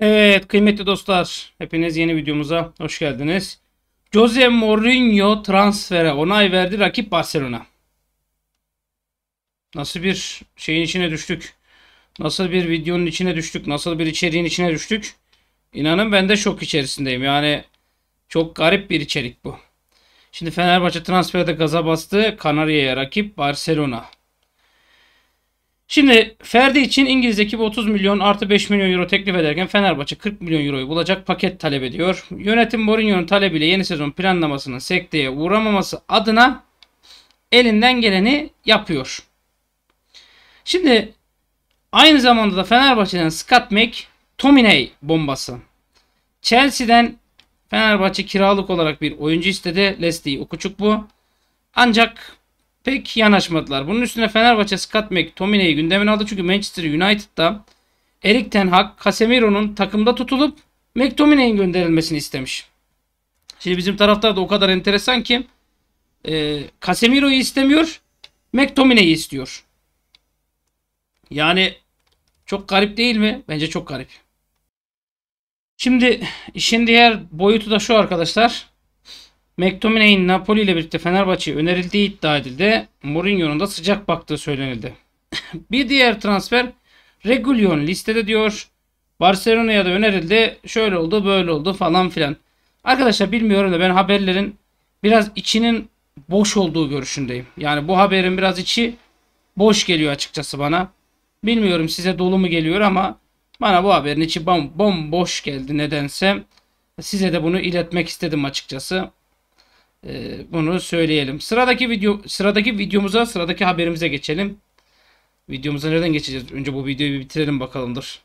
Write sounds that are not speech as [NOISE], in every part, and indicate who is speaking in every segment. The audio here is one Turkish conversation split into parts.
Speaker 1: Evet kıymetli dostlar hepiniz yeni videomuza hoş geldiniz. Jose Mourinho transfere onay verdi rakip Barcelona. Nasıl bir şeyin içine düştük? Nasıl bir videonun içine düştük? Nasıl bir içeriğin içine düştük? İnanın ben de şok içerisindeyim. Yani çok garip bir içerik bu. Şimdi Fenerbahçe transferde gaza bastı. Kanarya'ya rakip Barcelona. Şimdi Ferdi için İngiliz ekibi 30 milyon artı 5 milyon euro teklif ederken Fenerbahçe 40 milyon euroyu bulacak paket talep ediyor. Yönetim Mourinho'nun talebiyle yeni sezon planlamasının sekteye uğramaması adına elinden geleni yapıyor. Şimdi aynı zamanda da Fenerbahçe'den Scott Mack, Tominey bombası. Chelsea'den Fenerbahçe kiralık olarak bir oyuncu istedi. Leslie Okuçuk bu. Ancak pek yanaşmadılar. Bunun üstüne Fenerbahçe Scott McTominay'i gündemine aldı. Çünkü Manchester United'da Erik Ten Hag Casemiro'nun takımda tutulup McTominay'in gönderilmesini istemiş. Şimdi bizim taraftar da o kadar enteresan ki e, Casemiro'yu istemiyor McTominay'i istiyor. Yani çok garip değil mi? Bence çok garip. Şimdi işin diğer boyutu da şu arkadaşlar. McTominay'in Napoli ile birlikte Fenerbahçe'ye önerildiği iddia edildi. Mourinho'nun da sıcak baktığı söylenildi. [LAUGHS] bir diğer transfer Regulion listede diyor. Barcelona'ya da önerildi. Şöyle oldu böyle oldu falan filan. Arkadaşlar bilmiyorum da ben haberlerin biraz içinin boş olduğu görüşündeyim. Yani bu haberin biraz içi boş geliyor açıkçası bana. Bilmiyorum size dolu mu geliyor ama bana bu haberin içi bom bomboş geldi nedense. Size de bunu iletmek istedim açıkçası. Ee, bunu söyleyelim. Sıradaki video sıradaki videomuza, sıradaki haberimize geçelim. Videomuza nereden geçeceğiz? Önce bu videoyu bir bitirelim bakalımdır.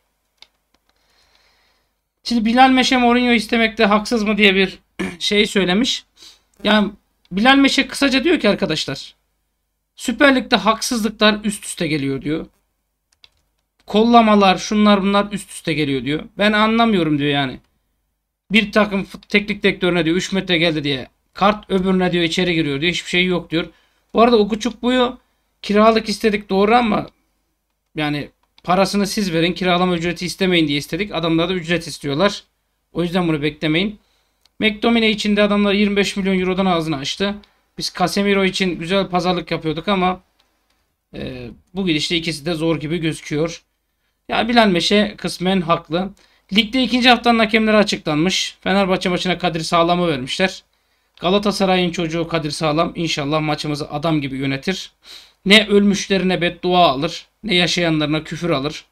Speaker 1: Şimdi Bilal Meşe Mourinho istemekte haksız mı diye bir [CLEARS THROAT] şey söylemiş. Yani Bilal Meşe kısaca diyor ki arkadaşlar. Süper Lig'de haksızlıklar üst üste geliyor diyor. Kollamalar şunlar bunlar üst üste geliyor diyor. Ben anlamıyorum diyor yani. Bir takım teknik direktörüne diyor 3 metre geldi diye Kart öbürüne diyor içeri giriyor diyor. Hiçbir şey yok diyor. Bu arada o küçük buyu kiralık istedik doğru ama yani parasını siz verin kiralama ücreti istemeyin diye istedik. Adamlar da ücret istiyorlar. O yüzden bunu beklemeyin. McDominay için de adamlar 25 milyon eurodan ağzını açtı. Biz Casemiro için güzel pazarlık yapıyorduk ama e, bu gidişte ikisi de zor gibi gözüküyor. Ya yani Bilal Meşe kısmen haklı. Ligde ikinci haftanın hakemleri açıklanmış. Fenerbahçe maçına Kadir Sağlam'ı vermişler. Galatasaray'ın çocuğu Kadir Sağlam inşallah maçımızı adam gibi yönetir. Ne ölmüşlerine beddua alır ne yaşayanlarına küfür alır.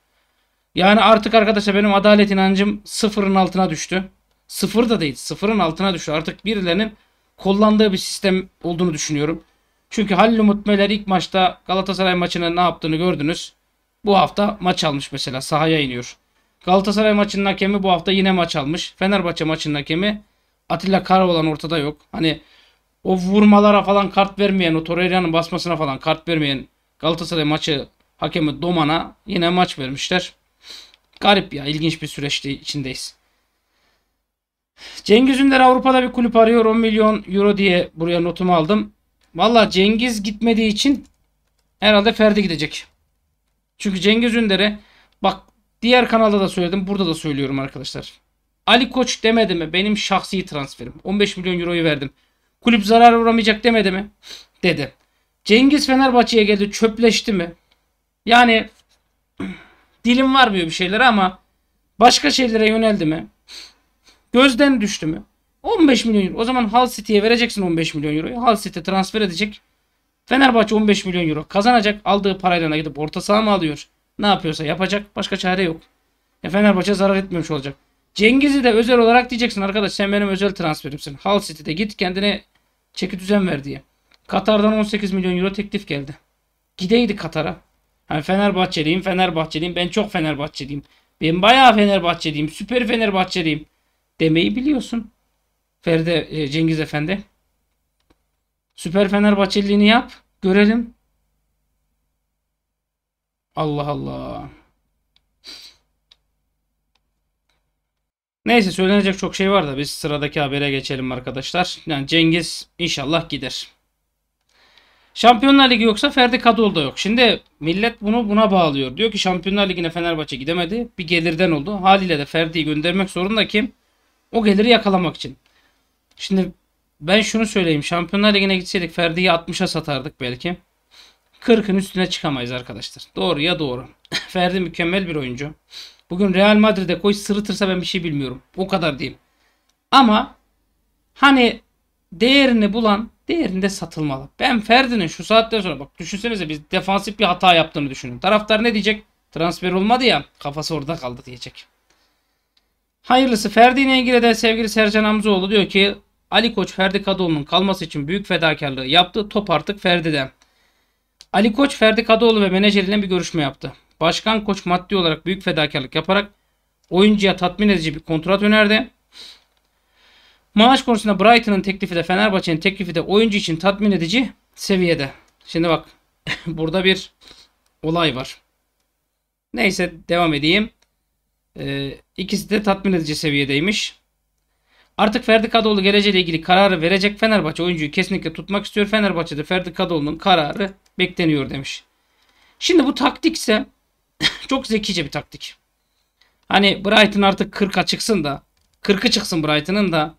Speaker 1: Yani artık arkadaşlar benim adalet inancım sıfırın altına düştü. Sıfır da değil sıfırın altına düştü. Artık birilerinin kullandığı bir sistem olduğunu düşünüyorum. Çünkü Halil Umut Meler ilk maçta Galatasaray maçının ne yaptığını gördünüz. Bu hafta maç almış mesela sahaya iniyor. Galatasaray maçının hakemi bu hafta yine maç almış. Fenerbahçe maçının hakemi Atilla Karaoğlan ortada yok. Hani o vurmalara falan kart vermeyen, o Torreira'nın basmasına falan kart vermeyen Galatasaray maçı hakemi Doman'a yine maç vermişler. Garip ya ilginç bir süreçte içindeyiz. Cengiz Ünder Avrupa'da bir kulüp arıyor 10 milyon euro diye buraya notumu aldım. Valla Cengiz gitmediği için herhalde Ferdi gidecek. Çünkü Cengiz Ünder'e bak diğer kanalda da söyledim burada da söylüyorum arkadaşlar. Ali Koç demedi mi? Benim şahsi transferim. 15 milyon euroyu verdim. Kulüp zarar uğramayacak demedi mi? Dedi. Cengiz Fenerbahçe'ye geldi. Çöpleşti mi? Yani [CLEARS THROAT] dilim varmıyor bir şeylere ama başka şeylere yöneldi mi? Gözden düştü mü? 15 milyon euro. O zaman Hull City'ye vereceksin 15 milyon euroyu. Hull City transfer edecek. Fenerbahçe 15 milyon euro kazanacak. Aldığı parayla gidip orta saha mı alıyor? Ne yapıyorsa yapacak. Başka çare yok. E Fenerbahçe zarar etmemiş olacak. Cengiz'i de özel olarak diyeceksin arkadaş sen benim özel transferimsin. Hull City'de git kendine çeki düzen ver diye. Katar'dan 18 milyon euro teklif geldi. Gideydi Katar'a. Hani Fenerbahçeliyim, Fenerbahçeliyim. Ben çok Fenerbahçeliyim. Ben bayağı Fenerbahçeliyim. Süper Fenerbahçeliyim. Demeyi biliyorsun. Ferde Cengiz Efendi. Süper Fenerbahçeliğini yap. Görelim. Allah Allah. Neyse söylenecek çok şey var da biz sıradaki habere geçelim arkadaşlar. Yani Cengiz inşallah gider. Şampiyonlar Ligi yoksa Ferdi Kadıoğlu da yok. Şimdi millet bunu buna bağlıyor. Diyor ki Şampiyonlar Ligi'ne Fenerbahçe gidemedi. Bir gelirden oldu. Haliyle de Ferdi'yi göndermek zorunda kim? O geliri yakalamak için. Şimdi ben şunu söyleyeyim. Şampiyonlar Ligi'ne gitseydik Ferdi'yi 60'a satardık belki. 40'ın üstüne çıkamayız arkadaşlar. Doğru ya doğru. [LAUGHS] Ferdi mükemmel bir oyuncu. Bugün Real Madrid'e koy sırıtırsa ben bir şey bilmiyorum. O kadar diyeyim. Ama hani değerini bulan değerinde satılmalı. Ben Ferdi'nin şu saatten sonra bak düşünsenize biz defansif bir hata yaptığını düşünün. Taraftar ne diyecek? Transfer olmadı ya kafası orada kaldı diyecek. Hayırlısı Ferdi ile ilgili de sevgili Sercan Hamzoğlu diyor ki Ali Koç Ferdi Kadıoğlu'nun kalması için büyük fedakarlığı yaptı. Top artık Ferdi'de. Ali Koç, Ferdi Kadıoğlu ve menajeriyle bir görüşme yaptı. Başkan Koç maddi olarak büyük fedakarlık yaparak oyuncuya tatmin edici bir kontrat önerdi. Maaş konusunda Brighton'ın teklifi de Fenerbahçe'nin teklifi de oyuncu için tatmin edici seviyede. Şimdi bak [LAUGHS] burada bir olay var. Neyse devam edeyim. Ee, ikisi de tatmin edici seviyedeymiş. Artık Ferdi Kadıoğlu geleceğiyle ilgili kararı verecek Fenerbahçe oyuncuyu kesinlikle tutmak istiyor. Fenerbahçe'de Ferdi Kadıoğlu'nun kararı bekleniyor demiş. Şimdi bu taktik ise [LAUGHS] çok zekice bir taktik. Hani Brighton artık 40'a çıksın da 40'ı çıksın Brighton'ın da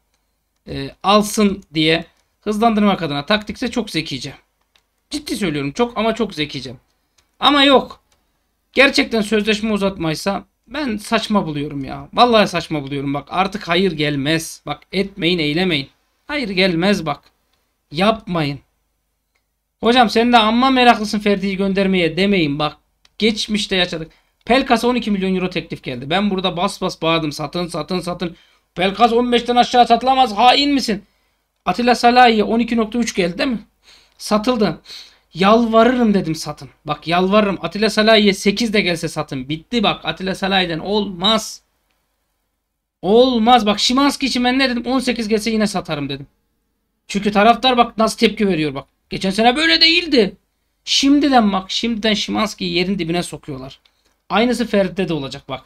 Speaker 1: e, alsın diye hızlandırmak adına taktik ise çok zekice. Ciddi söylüyorum çok ama çok zekice. Ama yok. Gerçekten sözleşme uzatmaysa ben saçma buluyorum ya. Vallahi saçma buluyorum bak artık hayır gelmez. Bak etmeyin eylemeyin. Hayır gelmez bak. Yapmayın. Hocam sen de amma meraklısın Ferdi'yi göndermeye demeyin. Bak geçmişte yaşadık. Pelkas'a 12 milyon euro teklif geldi. Ben burada bas bas bağırdım. Satın satın satın. Pelkas 15'ten aşağı satılamaz. Hain misin? Atilla Salahi'ye 12.3 geldi değil mi? Satıldı. Yalvarırım dedim satın. Bak yalvarırım. Atilla Salahi'ye 8 de gelse satın. Bitti bak. Atilla Salahi'den olmaz. Olmaz. Bak Şimanski için ben ne dedim? 18 gelse yine satarım dedim. Çünkü taraftar bak nasıl tepki veriyor bak. Geçen sene böyle değildi. Şimdiden bak şimdiden Şimanski'yi yerin dibine sokuyorlar. Aynısı Ferit'te de olacak bak.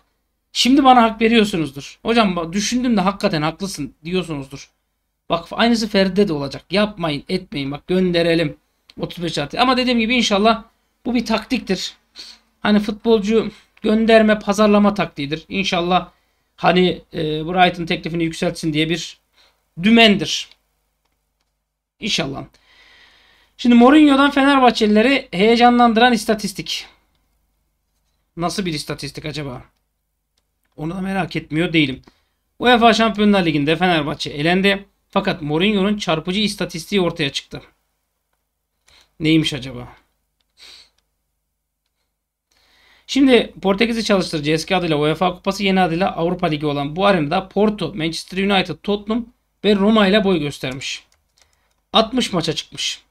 Speaker 1: Şimdi bana hak veriyorsunuzdur. Hocam düşündüm de hakikaten haklısın diyorsunuzdur. Bak aynısı Feride de olacak. Yapmayın etmeyin bak gönderelim 35 artı. Ama dediğim gibi inşallah bu bir taktiktir. Hani futbolcu gönderme pazarlama taktiğidir. İnşallah hani e, Brighton teklifini yükseltsin diye bir dümendir. İnşallah. Şimdi Mourinho'dan Fenerbahçelileri heyecanlandıran istatistik. Nasıl bir istatistik acaba? Onu da merak etmiyor değilim. UEFA Şampiyonlar Ligi'nde Fenerbahçe elendi. Fakat Mourinho'nun çarpıcı istatistiği ortaya çıktı. Neymiş acaba? Şimdi Portekiz'i çalıştırıcı eski adıyla UEFA Kupası yeni adıyla Avrupa Ligi olan bu arenada Porto, Manchester United, Tottenham ve Roma ile boy göstermiş. 60 maça çıkmış.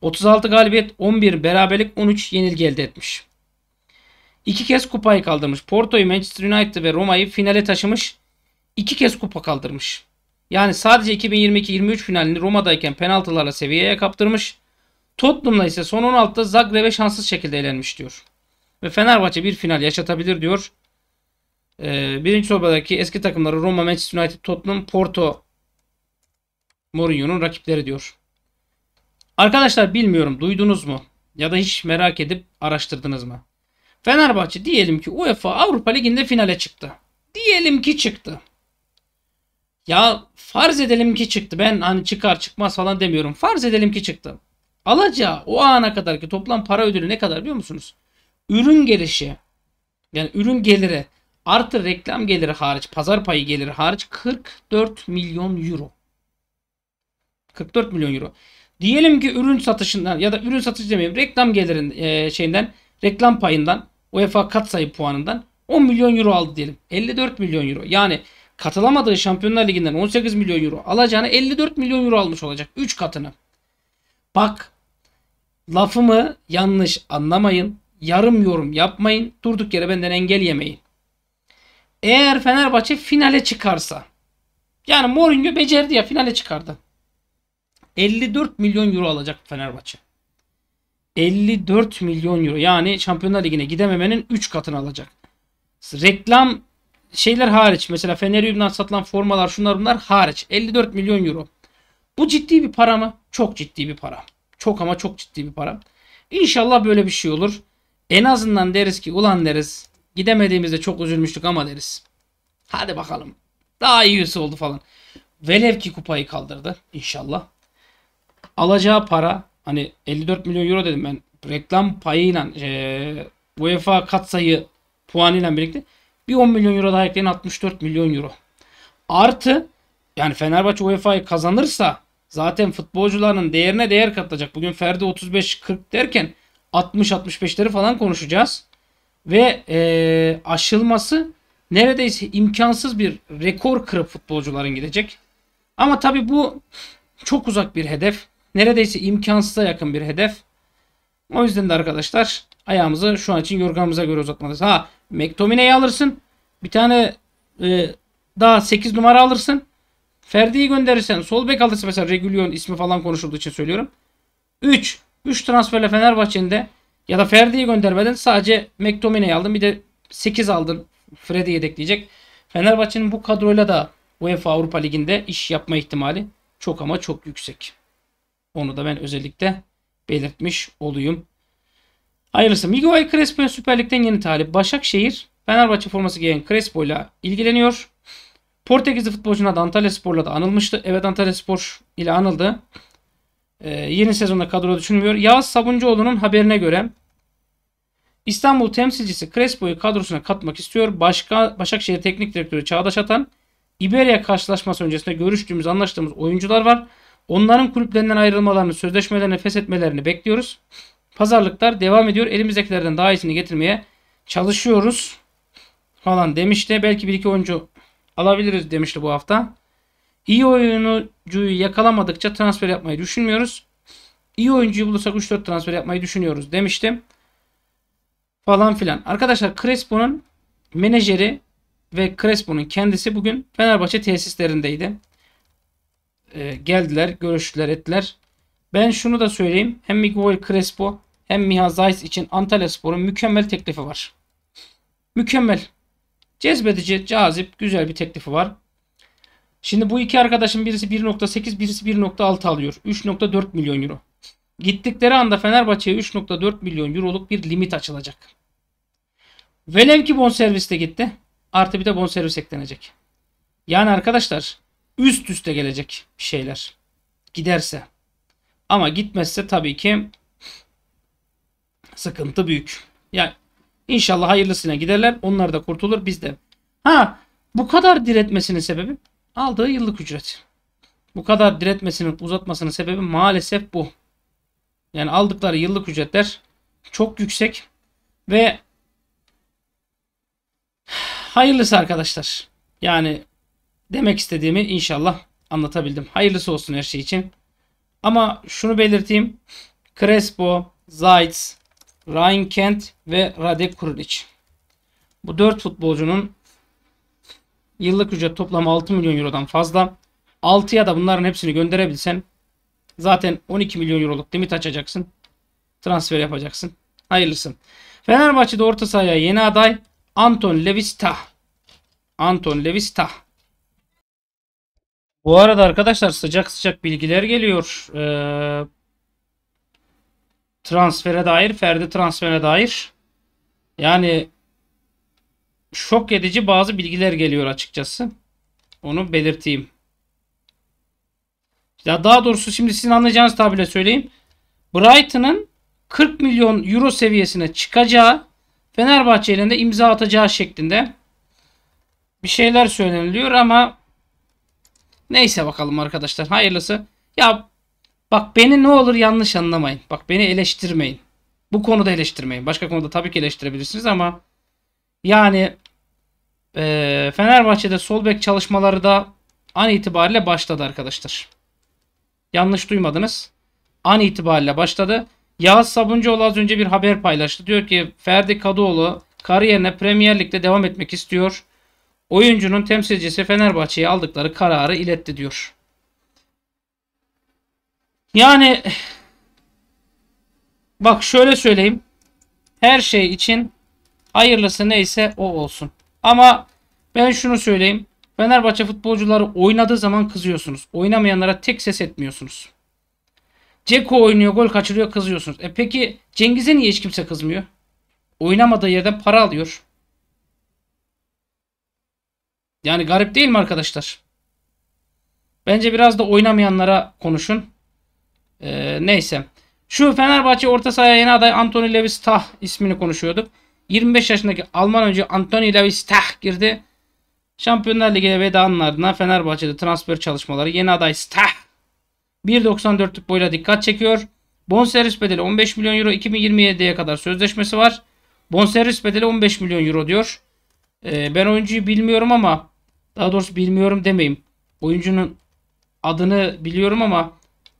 Speaker 1: 36 galibiyet, 11 beraberlik, 13 yenilgi elde etmiş. İki kez kupayı kaldırmış. Porto'yu, Manchester United ve Roma'yı finale taşımış. İki kez kupa kaldırmış. Yani sadece 2022-23 finalini Roma'dayken penaltılarla seviyeye kaptırmış. Tottenham'la ise son 16'da Zagreb'e şanssız şekilde elenmiş diyor. Ve Fenerbahçe bir final yaşatabilir diyor. Ee, birinci sobadaki eski takımları Roma, Manchester United, Tottenham, Porto, Mourinho'nun rakipleri diyor. Arkadaşlar bilmiyorum duydunuz mu? Ya da hiç merak edip araştırdınız mı? Fenerbahçe diyelim ki UEFA Avrupa Ligi'nde finale çıktı. Diyelim ki çıktı. Ya farz edelim ki çıktı. Ben hani çıkar çıkmaz falan demiyorum. Farz edelim ki çıktı. Alacağı o ana kadar ki toplam para ödülü ne kadar biliyor musunuz? Ürün gelişi yani ürün geliri artı reklam geliri hariç pazar payı geliri hariç 44 milyon euro. 44 milyon euro. Diyelim ki ürün satışından ya da ürün satışı demeyeyim reklam gelirin e, şeyinden reklam payından UEFA katsayı puanından 10 milyon euro aldı diyelim. 54 milyon euro. Yani katılamadığı Şampiyonlar Ligi'nden 18 milyon euro alacağını 54 milyon euro almış olacak. 3 katını. Bak lafımı yanlış anlamayın. Yarım yorum yapmayın. Durduk yere benden engel yemeyin. Eğer Fenerbahçe finale çıkarsa yani Mourinho becerdi ya finale çıkardı. 54 milyon euro alacak Fenerbahçe. 54 milyon euro. Yani Şampiyonlar Ligi'ne gidememenin 3 katını alacak. Reklam şeyler hariç mesela Fener satılan formalar şunlar bunlar hariç 54 milyon euro. Bu ciddi bir para mı? Çok ciddi bir para. Çok ama çok ciddi bir para. İnşallah böyle bir şey olur. En azından deriz ki ulan deriz gidemediğimizde çok üzülmüştük ama deriz. Hadi bakalım. Daha iyisi oldu falan. Velev ki kupayı kaldırdı İnşallah alacağı para hani 54 milyon euro dedim ben reklam payıyla e, UEFA katsayı puanıyla birlikte bir 10 milyon euro daha ekleyin 64 milyon euro. Artı yani Fenerbahçe UEFA'yı kazanırsa zaten futbolcuların değerine değer katacak. Bugün Ferdi 35-40 derken 60-65'leri falan konuşacağız. Ve e, aşılması neredeyse imkansız bir rekor kırıp futbolcuların gidecek. Ama tabi bu çok uzak bir hedef. Neredeyse imkansıza yakın bir hedef. O yüzden de arkadaşlar ayağımızı şu an için yorganımıza göre uzatmalıyız. Ha McTominay'i alırsın. Bir tane e, daha 8 numara alırsın. Ferdi'yi gönderirsen sol bek alırsın mesela Regulion ismi falan konuşulduğu için söylüyorum. 3. 3 transferle Fenerbahçe'nin ya da Ferdi'yi göndermeden sadece McTominay'i aldın. Bir de 8 aldın. Fred'i yedekleyecek. Fenerbahçe'nin bu kadroyla da UEFA Avrupa Ligi'nde iş yapma ihtimali çok ama çok yüksek. Onu da ben özellikle belirtmiş olayım. Hayırlısı. Miguel Crespo Süper Lig'den yeni talip. Başakşehir Fenerbahçe forması giyen Crespo ile ilgileniyor. Portekizli futbolcunun da Antalya Spor'la da anılmıştı. Evet Antalya Spor ile anıldı. Ee, yeni sezonda kadro düşünmüyor. Yağız Sabuncuoğlu'nun haberine göre İstanbul temsilcisi Crespo'yu kadrosuna katmak istiyor. Başka Başakşehir Teknik Direktörü Çağdaş Atan İberia karşılaşması öncesinde görüştüğümüz, anlaştığımız oyuncular var. Onların kulüplerinden ayrılmalarını, sözleşmelerini feshetmelerini bekliyoruz. Pazarlıklar devam ediyor. Elimizdekilerden daha iyisini getirmeye çalışıyoruz falan demişti. Belki bir iki oyuncu alabiliriz demişti bu hafta. İyi oyuncuyu yakalamadıkça transfer yapmayı düşünmüyoruz. İyi oyuncuyu bulursak 3-4 transfer yapmayı düşünüyoruz demiştim. Falan filan. Arkadaşlar Crespo'nun menajeri ve Crespo'nun kendisi bugün Fenerbahçe tesislerindeydi. E, geldiler, görüştüler, ettiler. Ben şunu da söyleyeyim. Hem Miguel Crespo hem Miha Zayt için Antalya Spor'un mükemmel teklifi var. Mükemmel. Cezbedici, cazip, güzel bir teklifi var. Şimdi bu iki arkadaşın birisi 1.8 birisi 1.6 alıyor. 3.4 milyon euro. Gittikleri anda Fenerbahçe'ye 3.4 milyon euroluk bir limit açılacak. Velev ki bonservis de gitti. Artı bir de bonservis eklenecek. Yani arkadaşlar üst üste gelecek şeyler. Giderse. Ama gitmezse tabii ki sıkıntı büyük. Yani inşallah hayırlısına giderler. Onlar da kurtulur biz de. Ha bu kadar diretmesinin sebebi aldığı yıllık ücret. Bu kadar diretmesinin uzatmasının sebebi maalesef bu. Yani aldıkları yıllık ücretler çok yüksek ve Hayırlısı arkadaşlar. Yani demek istediğimi inşallah anlatabildim. Hayırlısı olsun her şey için. Ama şunu belirteyim. Crespo, Zaitz, Ryan Kent ve Radek Kurilic. Bu 4 futbolcunun yıllık ücret toplamı 6 milyon eurodan fazla. 6'ya da bunların hepsini gönderebilsen zaten 12 milyon euroluk limit açacaksın. Transfer yapacaksın. Hayırlısın. Fenerbahçe'de orta sahaya yeni aday Anton Levistah. Anton Levistah. Bu arada arkadaşlar sıcak sıcak bilgiler geliyor. Ee, transfere dair, Ferdi transfere dair. Yani şok edici bazı bilgiler geliyor açıkçası. Onu belirteyim. Ya daha doğrusu şimdi sizin anlayacağınız tabirle söyleyeyim. Brighton'ın 40 milyon euro seviyesine çıkacağı Fenerbahçe'nin de imza atacağı şeklinde bir şeyler söyleniliyor ama neyse bakalım arkadaşlar hayırlısı. Ya bak beni ne olur yanlış anlamayın. Bak beni eleştirmeyin. Bu konuda eleştirmeyin. Başka konuda tabii ki eleştirebilirsiniz ama yani e, Fenerbahçe'de sol bek çalışmaları da an itibariyle başladı arkadaşlar. Yanlış duymadınız. An itibariyle başladı. Yağız Sabuncuoğlu az önce bir haber paylaştı. Diyor ki Ferdi Kadıoğlu kariyerine Premier Lig'de devam etmek istiyor. Oyuncunun temsilcisi Fenerbahçe'ye aldıkları kararı iletti diyor. Yani [SIGHS] bak şöyle söyleyeyim. Her şey için hayırlısı neyse o olsun. Ama ben şunu söyleyeyim. Fenerbahçe futbolcuları oynadığı zaman kızıyorsunuz. Oynamayanlara tek ses etmiyorsunuz. Ceko oynuyor gol kaçırıyor kızıyorsunuz. E peki Cengiz'e niye hiç kimse kızmıyor? Oynamadığı yerden para alıyor. Yani garip değil mi arkadaşlar? Bence biraz da oynamayanlara konuşun. Ee, neyse. Şu Fenerbahçe orta sahaya yeni aday Anthony Levis ismini konuşuyorduk. 25 yaşındaki Alman oyuncu Anthony Levis girdi. Şampiyonlar Ligi'ne veda ardından Fenerbahçe'de transfer çalışmaları yeni aday Stah 1.94'lük boyla dikkat çekiyor. Bonservis bedeli 15 milyon euro 2027'ye kadar sözleşmesi var. Bonservis bedeli 15 milyon euro diyor. Ee, ben oyuncuyu bilmiyorum ama daha doğrusu bilmiyorum demeyeyim. Oyuncunun adını biliyorum ama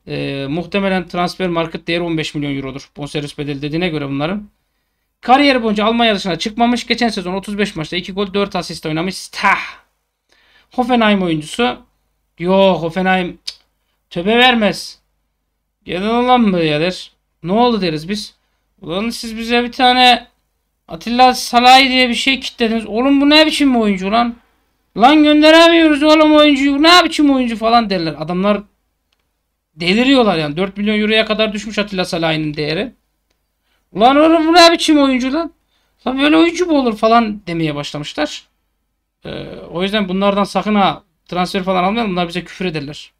Speaker 1: e, muhtemelen transfer market değeri 15 milyon eurodur. Bonservis bedeli dediğine göre bunların. Kariyer boyunca Almanya dışına çıkmamış. Geçen sezon 35 maçta 2 gol 4 asist oynamış. Stah. Hoffenheim oyuncusu. Yok, Hoffenheim cık, Töbe vermez. Gelen olan mı der. Ne oldu deriz biz. Ulan siz bize bir tane Atilla Salay diye bir şey kitlediniz. Oğlum bu ne biçim oyuncu lan? Lan gönderemiyoruz oğlum oyuncuyu. Ne biçim oyuncu falan derler. Adamlar deliriyorlar yani. 4 milyon euroya kadar düşmüş Atilla Salay'ın değeri. Ulan oğlum bu ne biçim oyuncu lan? Lan böyle oyuncu mu olur falan demeye başlamışlar. Ee, o yüzden bunlardan sakın ha transfer falan almayalım. Bunlar bize küfür ederler.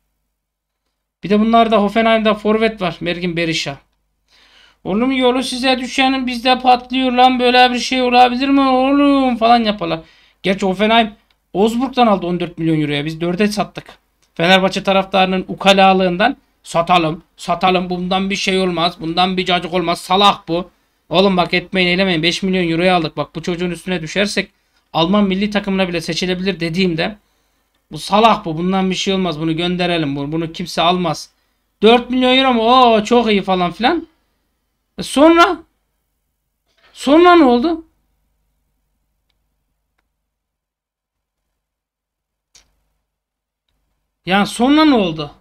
Speaker 1: Bir de bunlarda Hoffenheim'da forvet var. Mergin Berisha. Oğlum yolu size düşenin bizde patlıyor lan böyle bir şey olabilir mi oğlum falan yaparlar. Gerçi Hoffenheim Osburg'dan aldı 14 milyon euroya. Biz 4'e sattık. Fenerbahçe taraftarının ukalalığından satalım. Satalım bundan bir şey olmaz. Bundan bir cacık olmaz. Salak bu. Oğlum bak etmeyin eylemeyin. 5 milyon euroya aldık. Bak bu çocuğun üstüne düşersek Alman milli takımına bile seçilebilir dediğimde bu salak bu. Bundan bir şey olmaz. Bunu gönderelim. Bunu, kimse almaz. 4 milyon euro mu? Oo çok iyi falan filan. E sonra? Sonra ne oldu? Yani sonra ne oldu?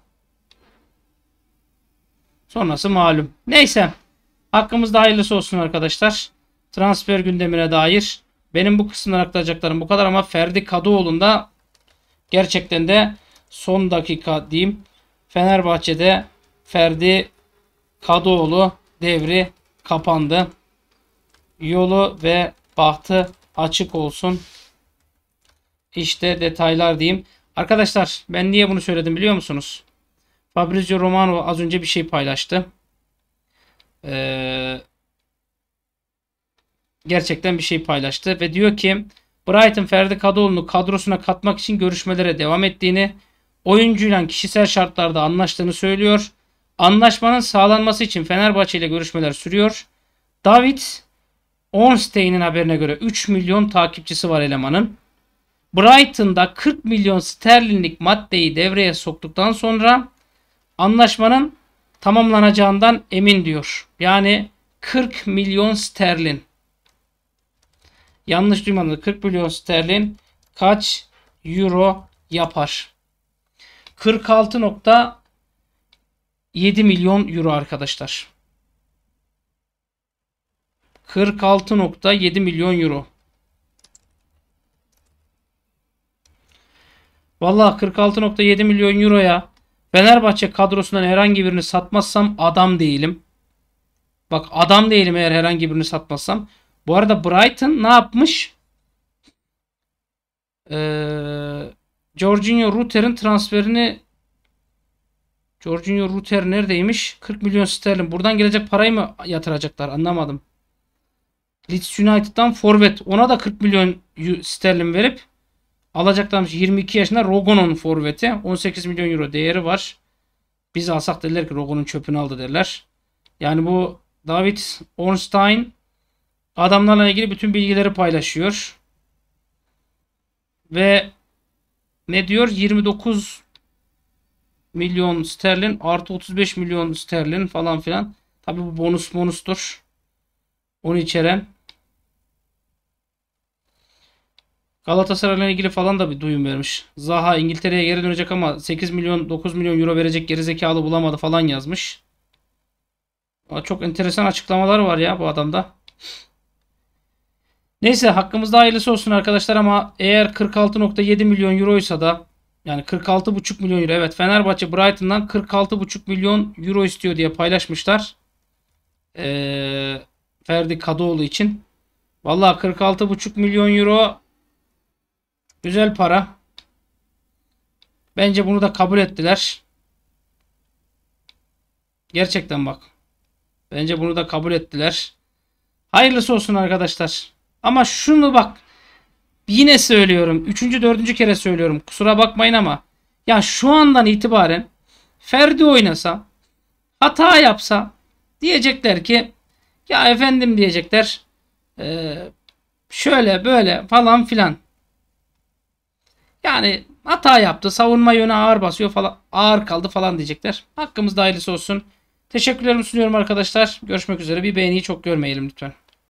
Speaker 1: Sonrası malum. Neyse. Hakkımızda hayırlısı olsun arkadaşlar. Transfer gündemine dair benim bu kısımdan aktaracaklarım bu kadar ama Ferdi Kadıoğlu'nda Gerçekten de son dakika diyeyim. Fenerbahçe'de Ferdi Kadıoğlu devri kapandı. Yolu ve bahtı açık olsun. İşte detaylar diyeyim. Arkadaşlar ben niye bunu söyledim biliyor musunuz? Fabrizio Romano az önce bir şey paylaştı. Ee, gerçekten bir şey paylaştı ve diyor ki Brighton Ferdi Kadıoğlu'nu kadrosuna katmak için görüşmelere devam ettiğini, oyuncuyla kişisel şartlarda anlaştığını söylüyor. Anlaşmanın sağlanması için Fenerbahçe ile görüşmeler sürüyor. David Ornstein'in haberine göre 3 milyon takipçisi var elemanın. Brighton'da 40 milyon sterlinlik maddeyi devreye soktuktan sonra anlaşmanın tamamlanacağından emin diyor. Yani 40 milyon sterlin yanlış duymadım 40 milyon sterlin kaç euro yapar? 46.7 milyon euro arkadaşlar. 46.7 milyon euro. Vallahi 46.7 milyon euroya Fenerbahçe kadrosundan herhangi birini satmazsam adam değilim. Bak adam değilim eğer herhangi birini satmazsam. Bu arada Brighton ne yapmış? Ee, Jorginho Ruter'in transferini Jorginho Ruter neredeymiş? 40 milyon sterlin. Buradan gelecek parayı mı yatıracaklar? Anlamadım. Leeds United'dan forvet. Ona da 40 milyon sterlin verip alacaklarmış. 22 yaşında Rogon'un forveti. 18 milyon euro değeri var. Biz alsak derler ki Rogon'un çöpünü aldı derler. Yani bu David Ornstein Adamlarla ilgili bütün bilgileri paylaşıyor. Ve ne diyor? 29 milyon sterlin artı 35 milyon sterlin falan filan. Tabi bu bonus bonustur. Onu içeren. Galatasaray'la ilgili falan da bir duyum vermiş. Zaha İngiltere'ye geri dönecek ama 8 milyon 9 milyon euro verecek gerizekalı bulamadı falan yazmış. Çok enteresan açıklamalar var ya bu adamda. Neyse hakkımızda hayırlısı olsun arkadaşlar ama eğer 46.7 milyon euroysa da yani 46.5 milyon euro evet Fenerbahçe Brighton'dan 46.5 milyon euro istiyor diye paylaşmışlar. Ee, Ferdi Kadıoğlu için. Vallahi 46.5 milyon euro güzel para. Bence bunu da kabul ettiler. Gerçekten bak. Bence bunu da kabul ettiler. Hayırlısı olsun arkadaşlar. Ama şunu bak yine söylüyorum. Üçüncü dördüncü kere söylüyorum. Kusura bakmayın ama. Ya şu andan itibaren Ferdi oynasa hata yapsa diyecekler ki ya efendim diyecekler ee, şöyle böyle falan filan. Yani hata yaptı. Savunma yönü ağır basıyor falan. Ağır kaldı falan diyecekler. Hakkımız dahilisi olsun. Teşekkürlerimi sunuyorum arkadaşlar. Görüşmek üzere. Bir beğeniyi çok görmeyelim lütfen.